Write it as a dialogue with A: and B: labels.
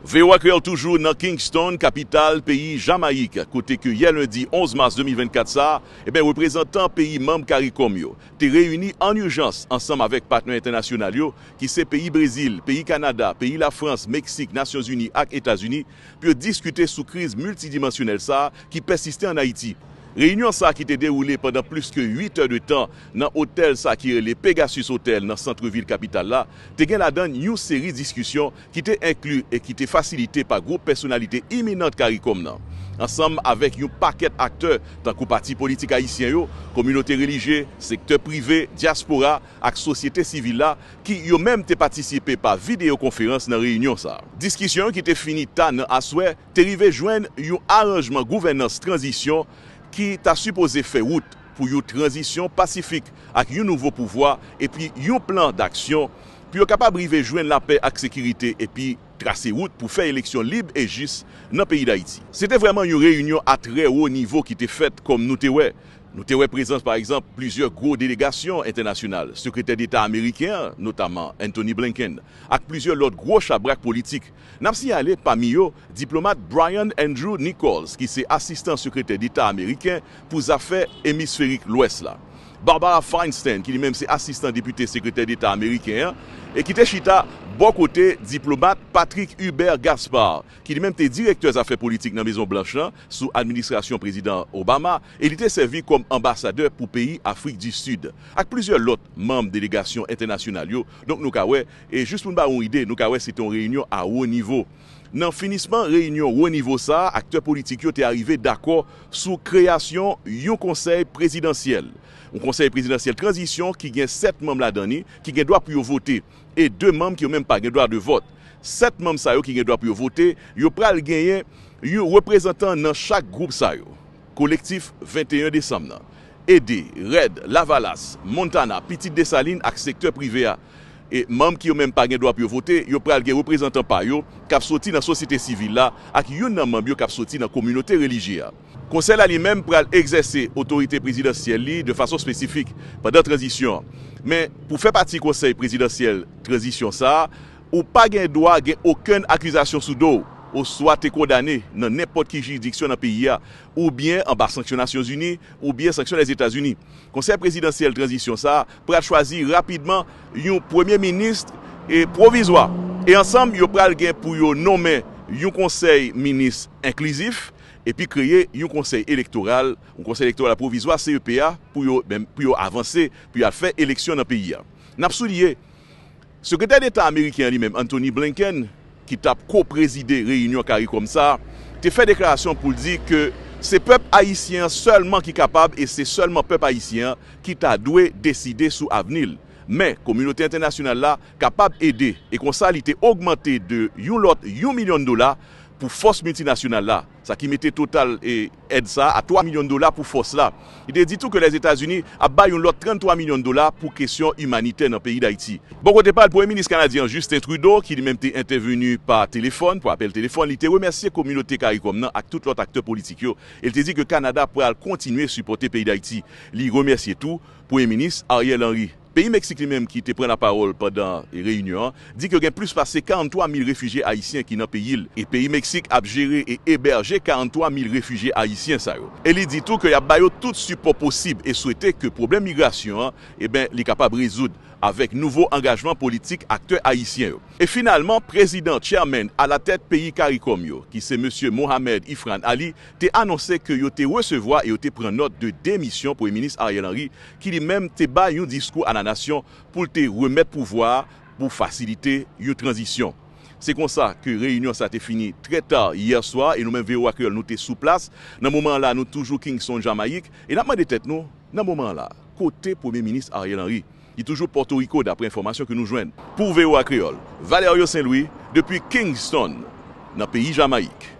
A: Ve wakèl toujou nan Kingston, kapital, peyi Jamaik, kote ke yè lundi 11 mars 2024 sa, e ben reprezentan peyi Mam Karikom yo, te reyuni an urjans ansam avèk patnen internasyonal yo, ki se peyi Brezil, peyi Kanada, peyi la Frans, Meksik, Nasyons Uni ak Etasuni, pyo diskute sou kriz multidimensionel sa ki persistè an Haiti. Reunyon sa ki te deroule pendant plus ke 8 h de tan nan hotel sa akirele Pegasus Hotel nan centre-ville kapital la, te gen la dan yon seri diskusyon ki te inklu et ki te fasilite pa group personalite iminante karikom nan. Ansam avèk yon paket akteur tan koupati politik ayisyen yo, komunote religye, sektè privè, diaspora ak sosyete sivil la, ki yon mèm te patisipe pa videokonferans nan reunyon sa. Diskusyon ki te fini tan nan aswe, te rive jwen yon aranjman gouvennans transisyon, ki ta suppose fè wout pou yon transisyon pasifik ak yon nouvo pouvoi epi yon plan d'aksyon pou yon kapab rive jwen la pe ak sekirite epi trase wout pou fè eleksyon libe e jis nan peyi da iti. Sete vreman yon reyunyon a tre ou nivou ki te fèt kom nou te wè, Nou te wè prezant par ekzamp, plizye gro delegasyon internasyonal, sekreter d'Etat Ameriken, notaman Anthony Blinken, ak plizye lot gro chabrak politik. Napsi ale, pa miyo, diplomat Brian Andrew Nichols ki se asistan sekreter d'Etat Ameriken pou zafè emisferik l'Ouest la. Barbara Feinstein, ki li menm se asistan depute sekretèr d'Etat Amerikèn, e ki te chita bon kote diplomat Patrick Hubert Gaspard, ki li menm te direktèr afèr politik nan Maison Blanchard, sou administrasyon prezident Obama, e li te servi kom ambasadeur pou peyi Afrik du Sud. Ak plezyon lot membe delegasyon internasyonal yo, donk nou kawe, e jist moun ba ou ide, nou kawe se ton reynyon a ou nivou. Nan finisman reynyon ou nivou sa, akte politik yo te arrive d'akor sou kreasyon yo konsey prezidansyel. Ou konseye prezidentiel transition ki gen 7 mem la dani ki gen doa pou yo vote E 2 mem ki yo menm pa gen doa de vote 7 mem sa yo ki gen doa pou yo vote Yo pral gen yen yo reprezentant nan chak group sa yo Kolektif 21 Desemna Ede, Red, Lavalas, Montana, Piti Desaline ak sektor prive a E mam ki yo menm pa gen do ap yo vote, yo pral gen reprezentan pa yo, kap soti nan sosite sivil la, ak yo nanman biyo kap soti nan komunote religia. Konsey la li menm pral egzese otorite prezidentiel li de fason spesifik pa da tranzisyon. Men, pou fe pati konsey prezidentiel tranzisyon sa, ou pa gen do ap gen oken akwizasyon sou do ou. ou swa te kondane nan nepot ki jidiksyon nan peyi ya, ou bien an ba sanksyon Nasyon Zuni, ou bien sanksyon les Etats-Uni. Konseil prezidansyel transisyon sa, pral chwazi rapidman yon premier ministre provizwa. E ansam, yon pral gen pou yon nome yon konseil ministre inklusif, epi kreye yon konseil elektoral, yon konseil elektoral provizwa, CEPA, pou yon avanse, pou yon fèy eleksyon nan peyi ya. N ap sou liye, sekretèl etat Ameriken li mèm, Anthony Blinken, ki tap ko prezide Reunion Kari kom sa, te fè deklarasyon pou di ke se pep Haitien seulement ki kapab e se seulement pep Haitien ki ta dwe deside sou avnil. Men, komunote internasyonal la kapab ede e konsalite augmente de yon lot, yon milyon dola, pou fos multinasyonal la. Sa ki mette total e ed sa a 3 milyon dola pou fos la. Il te ditou ke les Etats-Unis abayoun lot 33 milyon dola pou kesyon humanitè nan peyi d'Haïti. Bon, kote pal pou eminis Kanadi en juste, Stéphane Trudeau, ki di menmte intervenu pa telefon, pou apel telefon, li te remersiye komunote karikoum nan ak tout lot akte politik yo. Il te ditou ke Kanada pou al kontinuè supporte peyi d'Haïti. Li remersiye tou pou eminis Ariel Henry. Peyi Meksik li menm ki te pren la parol padan e reyunyon, di ke gen plus pase 43.000 refujiye haisyen ki nan peyil e peyi Meksik ap jere e eberge 43.000 refujiye haisyen sa yo. E li ditou ke ya bayo tout supo posib e souwete ke problem migrasyon e ben li kapab rezoud. avèk nouvo angajman politik akte aisyen yo. E finalman, prezident chairman a la tèt peyi karikom yo, ki se monsye Mohamed Ifran Ali, te annonse ke yo te resevoa e yo te pren not de demisyon pou eminist Ariel Henry, ki li menm te ba yon diskou ananasyon pou te remèd pouvoar pou fasilite yon tranzisyon. Se konsa, ke reynyon sa te fini tre tar yerswa, e nou men verou akèl nou te souplas, nan mouman la nou toujou Kingson Jamaik, e nan mèdè tèt nou, nan mouman la, kote pou eminist Ariel Henry. Di toujou Porto Rico d'apre informasyon ki nou jwen. Pour VO Akriol, Valerio Saint-Louis, depi Kingston, nan peyi Jamaik.